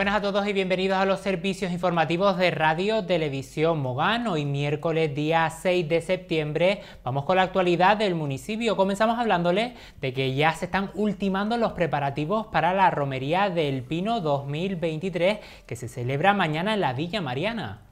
buenas a todos y bienvenidos a los servicios informativos de Radio Televisión Mogán. Hoy miércoles día 6 de septiembre vamos con la actualidad del municipio. Comenzamos hablándole de que ya se están ultimando los preparativos para la romería del Pino 2023 que se celebra mañana en la Villa Mariana.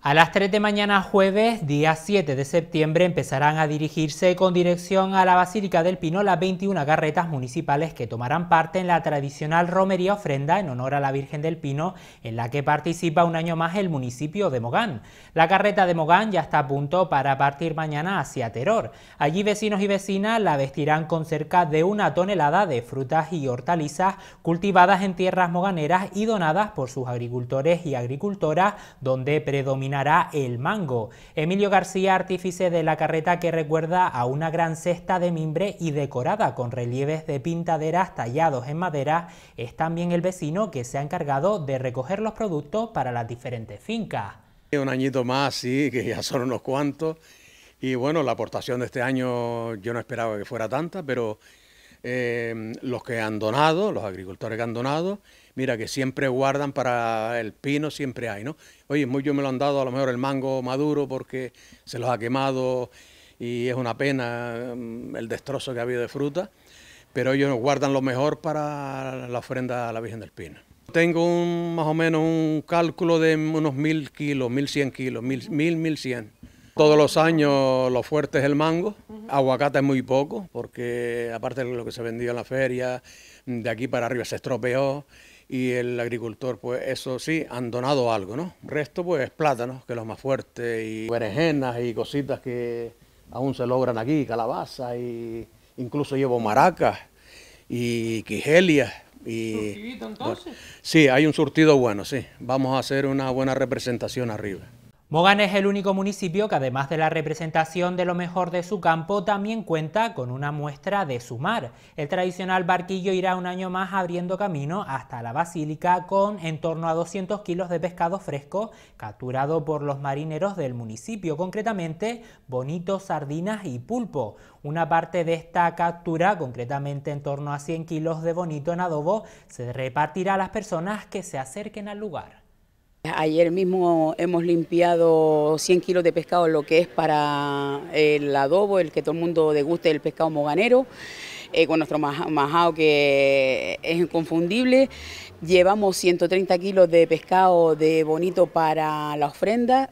A las 3 de mañana jueves, día 7 de septiembre, empezarán a dirigirse con dirección a la Basílica del Pino las 21 carretas municipales que tomarán parte en la tradicional romería ofrenda en honor a la Virgen del Pino, en la que participa un año más el municipio de Mogán. La carreta de Mogán ya está a punto para partir mañana hacia Teror. Allí vecinos y vecinas la vestirán con cerca de una tonelada de frutas y hortalizas cultivadas en tierras moganeras y donadas por sus agricultores y agricultoras, donde predominan el mango. Emilio García, artífice de la carreta que recuerda a una gran cesta de mimbre y decorada con relieves de pintaderas tallados en madera, es también el vecino que se ha encargado de recoger los productos para las diferentes fincas. Un añito más, sí, que ya son unos cuantos. Y bueno, la aportación de este año yo no esperaba que fuera tanta, pero Em, los que han donado, los agricultores que han donado, mira que siempre guardan para el pino, siempre hay, ¿no? Oye, muchos me lo han dado a lo mejor el mango maduro porque se los ha quemado y es una pena em, el destrozo que ha habido de fruta, pero ellos guardan lo mejor para la ofrenda a la Virgen del Pino. Tengo un, más o menos un cálculo de unos mil kilos, mil cien kilos, mil, mil, mil cien. Todos los años lo fuerte es el mango, aguacate es muy poco, porque aparte de lo que se vendía en la feria, de aquí para arriba se estropeó y el agricultor, pues eso sí, han donado algo, ¿no? Resto, pues es plátanos, que es lo más fuerte, y berenjenas y cositas que aún se logran aquí, calabaza, y incluso llevo maracas y quijelias. Y, ¿Surtidito entonces? sí, hay un surtido bueno, sí. Vamos a hacer una buena representación arriba. Mogán es el único municipio que además de la representación de lo mejor de su campo, también cuenta con una muestra de su mar. El tradicional barquillo irá un año más abriendo camino hasta la basílica con en torno a 200 kilos de pescado fresco capturado por los marineros del municipio, concretamente bonito, sardinas y pulpo. Una parte de esta captura, concretamente en torno a 100 kilos de bonito en adobo, se repartirá a las personas que se acerquen al lugar. Ayer mismo hemos limpiado 100 kilos de pescado, lo que es para el adobo, el que todo el mundo deguste el pescado moganero, eh, con nuestro majao que es inconfundible. Llevamos 130 kilos de pescado de bonito para la ofrenda,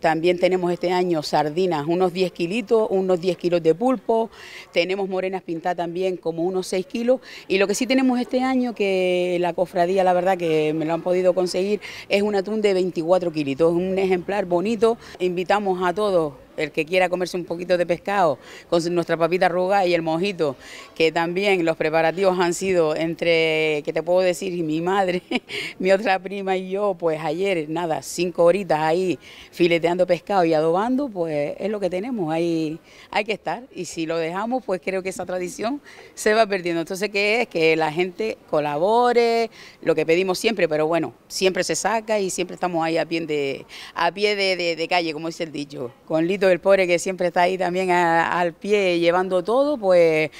también tenemos este año sardinas, unos 10 kilitos, unos 10 kilos de pulpo, tenemos morenas pintadas también como unos 6 kilos y lo que sí tenemos este año que la cofradía la verdad que me lo han podido conseguir es un atún de 24 kilitos, un ejemplar bonito, invitamos a todos el que quiera comerse un poquito de pescado con nuestra papita arrugada y el mojito, que también los preparativos han sido entre, que te puedo decir, mi madre, mi otra prima y yo, pues ayer, nada, cinco horitas ahí fileteando pescado y adobando, pues es lo que tenemos, ahí hay que estar y si lo dejamos, pues creo que esa tradición se va perdiendo. Entonces, ¿qué es? Que la gente colabore, lo que pedimos siempre, pero bueno, siempre se saca y siempre estamos ahí a pie de, a pie de, calle, como dice el dicho, con el pobre que siempre está ahí también al pie llevando todo, pues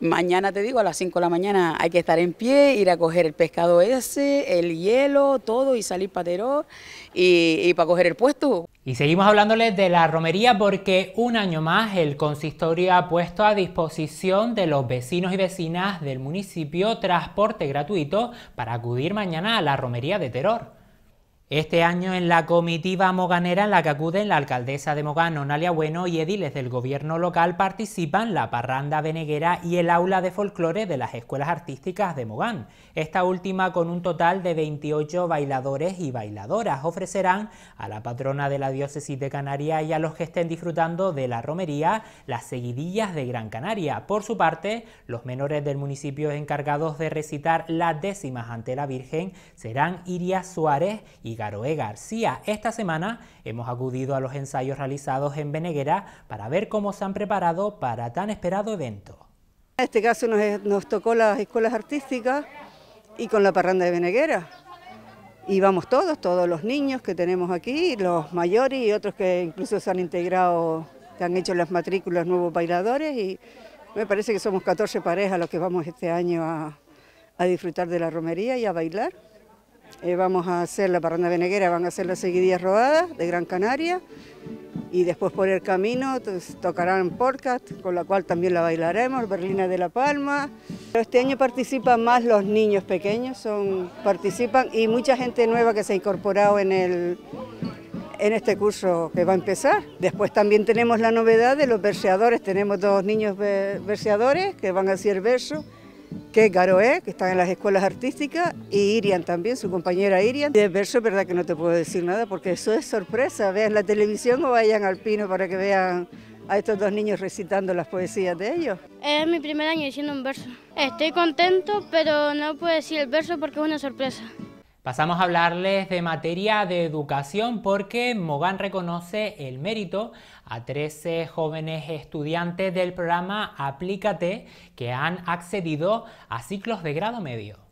mañana te digo, a las 5 de la mañana hay que estar en pie, ir a coger el pescado ese, el hielo, todo y salir para y, y para coger el puesto. Y seguimos hablándoles de la romería porque un año más el consistorio ha puesto a disposición de los vecinos y vecinas del municipio transporte gratuito para acudir mañana a la romería de Teror. Este año en la comitiva moganera en la que acuden la alcaldesa de Mogán, Onalia Bueno, y ediles del gobierno local participan la parranda veneguera y el aula de folclore de las escuelas artísticas de Mogán. Esta última, con un total de 28 bailadores y bailadoras, ofrecerán a la patrona de la diócesis de Canarias y a los que estén disfrutando de la romería las seguidillas de Gran Canaria. Por su parte, los menores del municipio encargados de recitar las décimas ante la Virgen serán Iria Suárez y Garoe García. Esta semana hemos acudido a los ensayos realizados en Beneguera para ver cómo se han preparado para tan esperado evento. En este caso nos, tocó las escuelas artísticas y con la parranda de Beneguera. Y vamos todos, todos los niños que tenemos aquí, los mayores y otros que incluso se han integrado, que han hecho las matrículas nuevos bailadores y me parece que somos 14 parejas los que vamos este año a disfrutar de la romería y a bailar. Eh, vamos a hacer la parranda veneguera, van a hacer las seguidillas rodadas de Gran Canaria y después por el camino tocarán podcast, con la cual también la bailaremos, Berlina de la Palma. Pero este año participan más los niños pequeños, son, participan y mucha gente nueva que se ha incorporado en, en este curso que va a empezar. Después también tenemos la novedad de los verseadores, tenemos dos niños verseadores que van a hacer verso que Garoé, e, que están en las escuelas artísticas, y Irian también, su compañera Irian. De verso, verdad que no te puedo decir nada, porque eso es sorpresa. Vean la televisión o vayan al Pino para que vean a estos dos niños recitando las poesías de ellos. Es mi primer año diciendo un verso. Estoy contento, pero no puedo decir el verso porque es una sorpresa. Pasamos a hablarles de materia de educación porque Mogán reconoce el mérito a 13 jóvenes estudiantes del programa Aplícate que han accedido a ciclos de grado medio.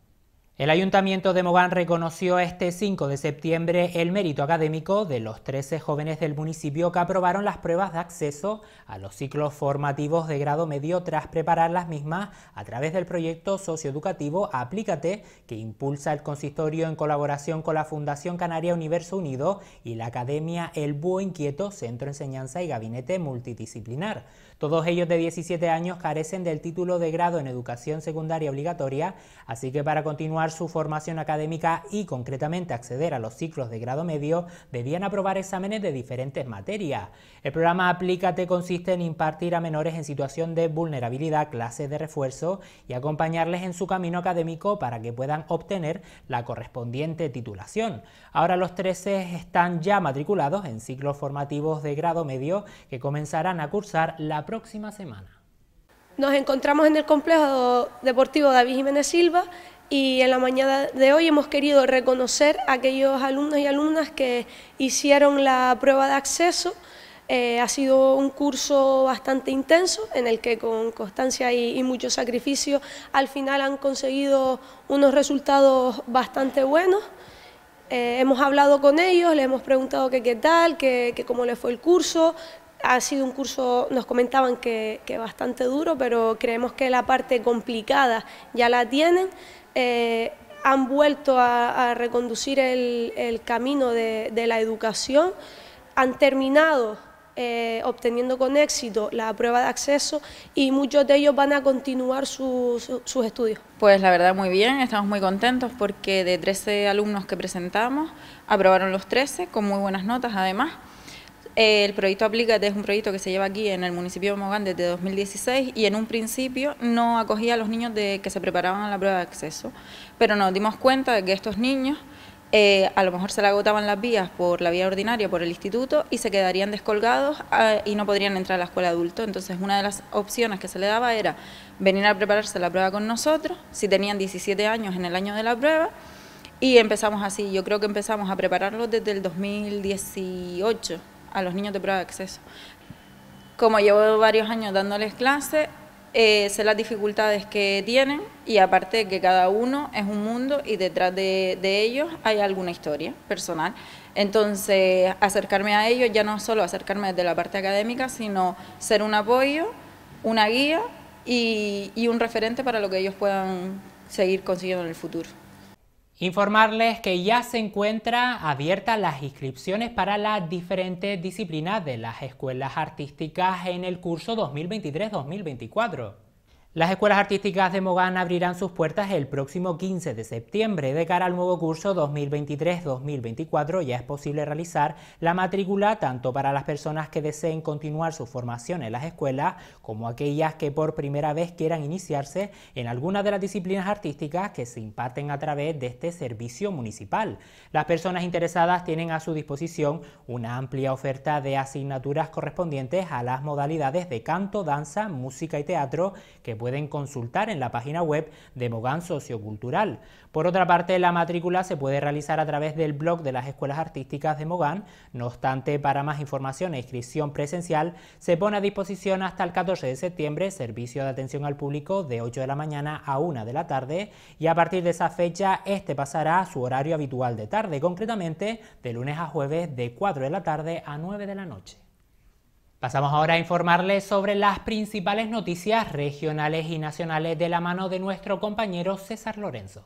El Ayuntamiento de Mogán reconoció este 5 de septiembre el mérito académico de los 13 jóvenes del municipio que aprobaron las pruebas de acceso a los ciclos formativos de grado medio tras preparar las mismas a través del proyecto socioeducativo Aplícate, que impulsa el consistorio en colaboración con la Fundación Canaria Universo Unido y la Academia El Búho Inquieto, Centro de Enseñanza y Gabinete Multidisciplinar. Todos ellos de 17 años carecen del título de grado en educación secundaria obligatoria, así que para continuar su formación académica y concretamente acceder a los ciclos de grado medio, debían aprobar exámenes de diferentes materias. El programa Aplícate consiste en impartir a menores en situación de vulnerabilidad clases de refuerzo y acompañarles en su camino académico para que puedan obtener la correspondiente titulación. Ahora los 13 están ya matriculados en ciclos formativos de grado medio que comenzarán a cursar la próxima semana. Nos encontramos en el complejo deportivo David Jiménez Silva, y en la mañana de hoy hemos querido reconocer a aquellos alumnos y alumnas que hicieron la prueba de acceso. Eh, ha sido un curso bastante intenso en el que con constancia y, mucho sacrificio al final han conseguido unos resultados bastante buenos. Eh, hemos hablado con ellos, les hemos preguntado qué tal, cómo les fue el curso, ha sido un curso, nos comentaban que, bastante duro, pero creemos que la parte complicada ya la tienen. Eh, han vuelto a, reconducir el, camino de, la educación, han terminado eh, obteniendo con éxito la prueba de acceso y muchos de ellos van a continuar sus estudios. Pues la verdad muy bien, estamos muy contentos porque de 13 alumnos que presentamos, aprobaron los 13 con muy buenas notas además. El proyecto Aplícate es un proyecto que se lleva aquí en el municipio de Mogán desde 2016 y en un principio no acogía a los niños de, que se preparaban a la prueba de acceso, pero nos dimos cuenta de que estos niños eh, a lo mejor se le agotaban las vías por la vía ordinaria, por el instituto, y se quedarían descolgados eh, y no podrían entrar a la escuela adulto. Entonces una de las opciones que se le daba era venir a prepararse la prueba con nosotros, si tenían 17 años en el año de la prueba, y empezamos así, yo creo que empezamos a prepararlos desde el 2018 a los niños de prueba de acceso. Como llevo varios años dándoles clases, eh, sé las dificultades que tienen y aparte de que cada uno es un mundo y detrás de, ellos hay alguna historia personal. Entonces, acercarme a ellos ya no solo acercarme desde la parte académica, sino ser un apoyo, una guía y un referente para lo que ellos puedan seguir consiguiendo en el futuro. Informarles que ya se encuentran abiertas las inscripciones para las diferentes disciplinas de las escuelas artísticas en el curso 2023-2024. Las escuelas artísticas de Mogán abrirán sus puertas el próximo 15 de septiembre. De cara al nuevo curso 2023-2024 ya es posible realizar la matrícula tanto para las personas que deseen continuar su formación en las escuelas como aquellas que por primera vez quieran iniciarse en alguna de las disciplinas artísticas que se imparten a través de este servicio municipal. Las personas interesadas tienen a su disposición una amplia oferta de asignaturas correspondientes a las modalidades de canto, danza, música y teatro que pueden pueden consultar en la página web de Mogán Sociocultural. Por otra parte, la matrícula se puede realizar a través del blog de las Escuelas Artísticas de Mogán. No obstante, para más información e inscripción presencial, se pone a disposición hasta el 14 de septiembre servicio de atención al público de 8 de la mañana a 1 de la tarde y a partir de esa fecha este pasará a su horario habitual de tarde, concretamente de lunes a jueves de 4 de la tarde a 9 de la noche. Pasamos ahora a informarles sobre las principales noticias regionales y nacionales de la mano de nuestro compañero César Lorenzo.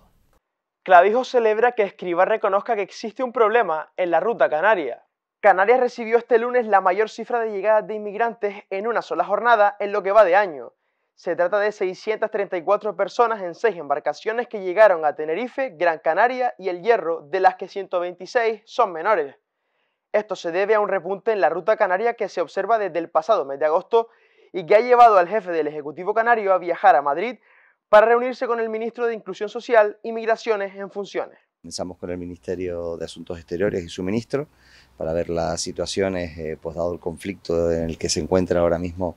Clavijo celebra que Escriba reconozca que existe un problema en la ruta canaria. Canarias recibió este lunes la mayor cifra de llegadas de inmigrantes en una sola jornada en lo que va de año. Se trata de 634 personas en seis embarcaciones que llegaron a Tenerife, Gran Canaria y El Hierro, de las que 126 son menores. Esto se debe a un repunte en la ruta canaria que se observa desde el pasado mes de agosto y que ha llevado al jefe del Ejecutivo Canario a viajar a Madrid para reunirse con el ministro de Inclusión Social y Migraciones en funciones. Comenzamos con el Ministerio de Asuntos Exteriores y su ministro para ver las situaciones, eh, pues dado el conflicto en el que se encuentra ahora mismo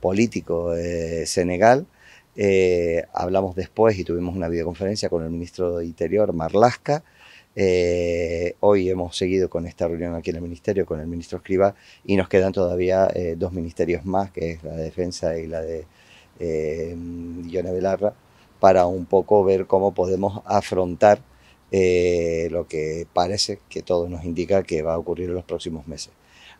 político eh, Senegal. Eh, hablamos después y tuvimos una videoconferencia con el ministro de Interior, Marlasca, eh, hoy hemos seguido con esta reunión aquí en el Ministerio con el ministro Escriba y nos quedan todavía eh, dos ministerios más, que es la de Defensa y la de eh, para un poco ver cómo podemos afrontar eh, lo que parece que todo nos indica que va a ocurrir en los próximos meses.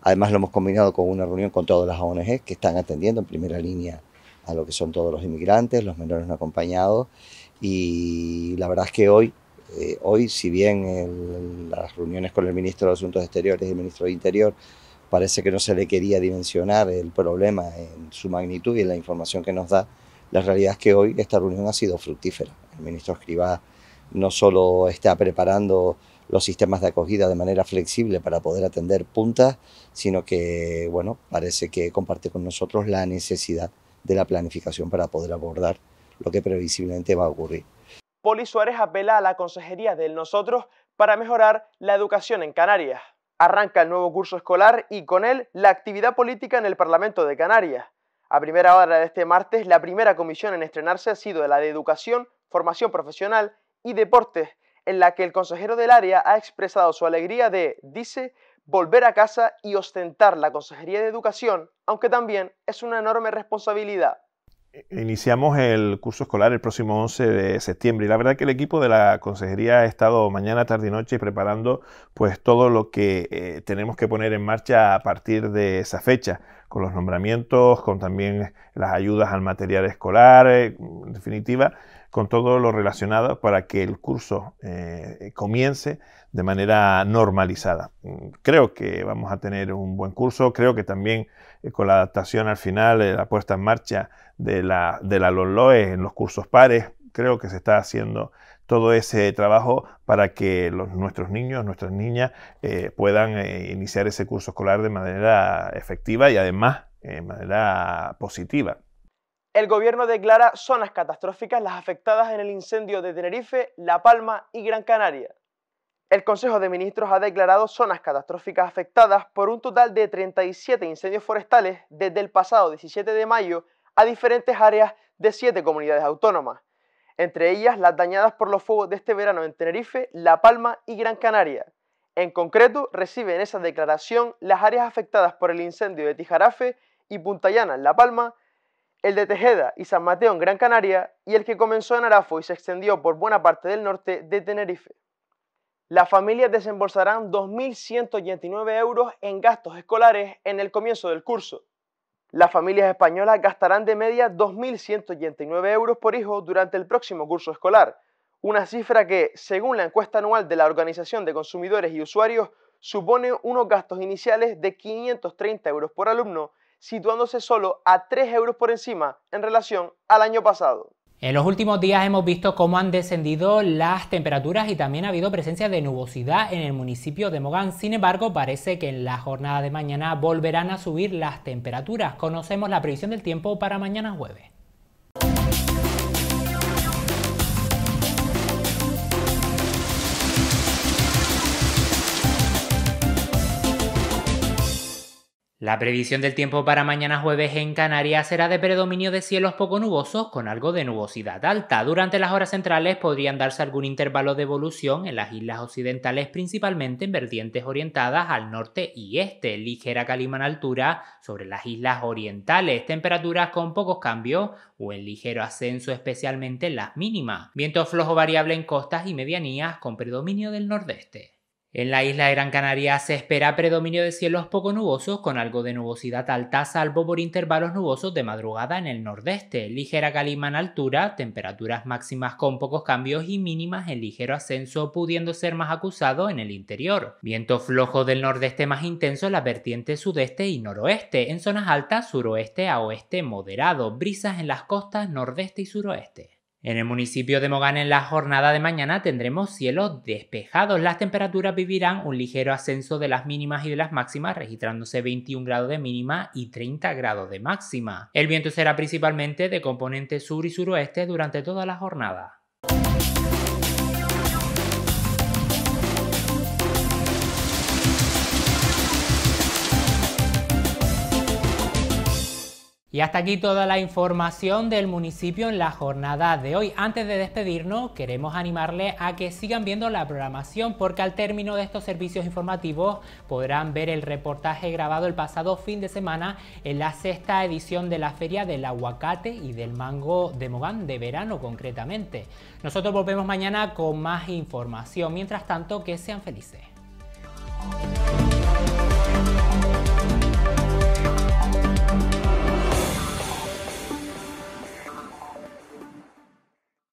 Además lo hemos combinado con una reunión con todas las ONG que están atendiendo en primera línea a lo que son todos los inmigrantes, los menores no acompañados y la verdad es que hoy eh, hoy, si bien en las reuniones con el ministro de Asuntos Exteriores y el ministro de Interior parece que no se le quería dimensionar el problema en su magnitud y en la información que nos da, la realidad es que hoy esta reunión ha sido fructífera. El ministro Escribá no solo está preparando los sistemas de acogida de manera flexible para poder atender puntas, sino que, bueno, parece que comparte con nosotros la necesidad de la planificación para poder abordar lo que previsiblemente va a ocurrir. Poli Suárez apela a la consejería del Nosotros para mejorar la educación en Canarias. Arranca el nuevo curso escolar y con él la actividad política en el Parlamento de Canarias. A primera hora de este martes, la primera comisión en estrenarse ha sido la de Educación, Formación Profesional y Deportes, en la que el consejero del área ha expresado su alegría de, dice, volver a casa y ostentar la Consejería de Educación, aunque también es una enorme responsabilidad. E-, iniciamos el curso escolar el próximo 11 de septiembre y la verdad que el equipo de la consejería ha estado mañana, tarde y noche preparando pues todo lo que eh, tenemos que poner en marcha a partir de esa fecha, con los nombramientos, con también las ayudas al material escolar, eh, en definitiva, con todo lo relacionado para que el curso eh, comience de manera normalizada. Mm, creo que vamos a tener un buen curso, creo que también eh, con la adaptación al final, eh, la puesta en marcha de la, de LOLOE en los cursos pares, creo que se está haciendo todo ese trabajo para que nuestros niños, nuestras niñas puedan iniciar ese curso escolar de manera efectiva y además de manera positiva. El gobierno declara zonas catastróficas las afectadas en el incendio de Tenerife, La Palma y Gran Canaria. El Consejo de Ministros ha declarado zonas catastróficas afectadas por un total de 37 incendios forestales desde el pasado 17 de mayo a diferentes áreas de siete comunidades autónomas, entre ellas las dañadas por los fuegos de este verano en Tenerife, La Palma y Gran Canaria. En concreto, reciben esa declaración las áreas afectadas por el incendio de Tijarafe y Puntallana en La Palma, el de Tejeda y San Mateo en Gran Canaria y el que comenzó en Arafo y se extendió por buena parte del norte de Tenerife. Las familias desembolsarán 2.189 euros en gastos escolares en el comienzo del curso. Las familias españolas gastarán de media 2.189 euros por hijo durante el próximo curso escolar, una cifra que, según la encuesta anual de la Organización de Consumidores y Usuarios, supone unos gastos iniciales de 530 euros por alumno situándose solo a 3 euros por encima en relación al año pasado. En los últimos días hemos visto cómo han descendido las temperaturas y también ha habido presencia de nubosidad en el municipio de Mogán. Sin embargo, parece que en la jornada de mañana volverán a subir las temperaturas. Conocemos la previsión del tiempo para mañana jueves. La previsión del tiempo para mañana jueves en Canarias será de predominio de cielos poco nubosos con algo de nubosidad alta. Durante las horas centrales podrían darse algún intervalo de evolución en las islas occidentales, principalmente en vertientes orientadas al norte y este, ligera calima en altura sobre las islas orientales, temperaturas con pocos cambios o en ligero ascenso especialmente en las mínimas. Viento flojo variable en costas y medianías con predominio del nordeste. En la isla de Gran Canaria se espera predominio de cielos poco nubosos con algo de nubosidad alta salvo por intervalos nubosos de madrugada en el nordeste, ligera calima en altura, temperaturas máximas con pocos cambios y mínimas en ligero ascenso pudiendo ser más acusado en el interior. Viento flojo del nordeste más intenso en la vertiente sudeste y noroeste, en zonas altas suroeste a oeste moderado, brisas en las costas nordeste y suroeste. En el municipio de Mogán en la jornada de mañana tendremos cielos despejados. Las temperaturas vivirán un ligero ascenso de las mínimas y de las máximas, registrándose 21 grados de mínima y 30 grados de máxima. El viento será principalmente de componente sur y suroeste durante toda la jornada. Y hasta aquí toda la información del municipio en la jornada de hoy. Antes de despedirnos, queremos animarle a que sigan viendo la programación porque al término de estos servicios informativos podrán ver el reportaje grabado el pasado fin de semana en la sexta edición de la Feria del Aguacate y del Mango de Mogán de verano concretamente. Nosotros volvemos mañana con más información. Mientras tanto, que sean felices.